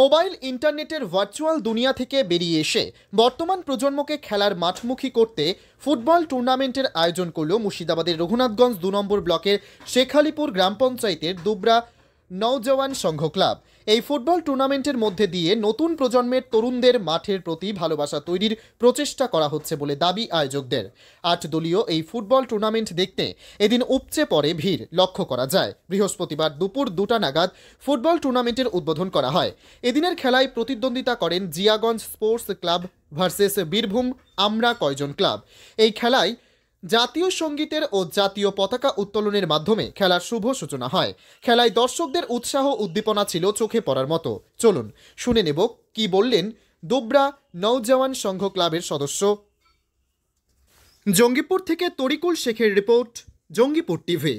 mobile ইন্টারনেটের virtual দুনিয়া থেকে বেরিয়ে এসে বর্তমান প্রজন্মকে খেলার মাঠমুখী করতে ফুটবল টুর্নামেন্টের আয়োজন করল মুর্শিদাবাদের রঘুনাথগঞ্জ দু নম্বর ব্লকের শেখালিপুর গ্রাম পঞ্চায়েতের দুবরা নওজওয়ান সংঘ ক্লাব এই ফুটবল টুর্নামেন্টের মধ্যে দিয়ে নতুন প্রজন্মের তরুণদের মাঠের প্রতি ভালোবাসা তৈরির প্রচেষ্টা করা হচ্ছে বলে দাবি আয়োজকদের আট দলীয় এই ফুটবল টুর্নামেন্ট দেখতে এদিন উপচে পড়ে ভিড় লক্ষ্য করা যায় বৃহস্পতিবার দুপুর দুটা নাগাদ ফুটবল টুর্নামেন্টের উদ্বোধন করা হয় এদিনের খেলায় প্রতিদ্বন্দ্বিতা করেন Jiaganj sports club versus Birbhum আমরা কয়জন ক্লাব এই খেলায় জাতীয় সঙ্গীতের ও জাতীয় পতাকা উত্তোলনের মাধ্যমে খেলার শুভ সূচনা হয় খেলায় দর্শকদের উৎসাহ উদ্দীপনা ছিল চোখে পড়ার মতো চলুন শুনে নেব কি বললেন দোবরা নৌজওয়ান সংঘ ক্লাবের সদস্য জঙ্গিপুর থেকে তরিকুল শেখের রিপোর্ট জঙ্গিপুর টিভি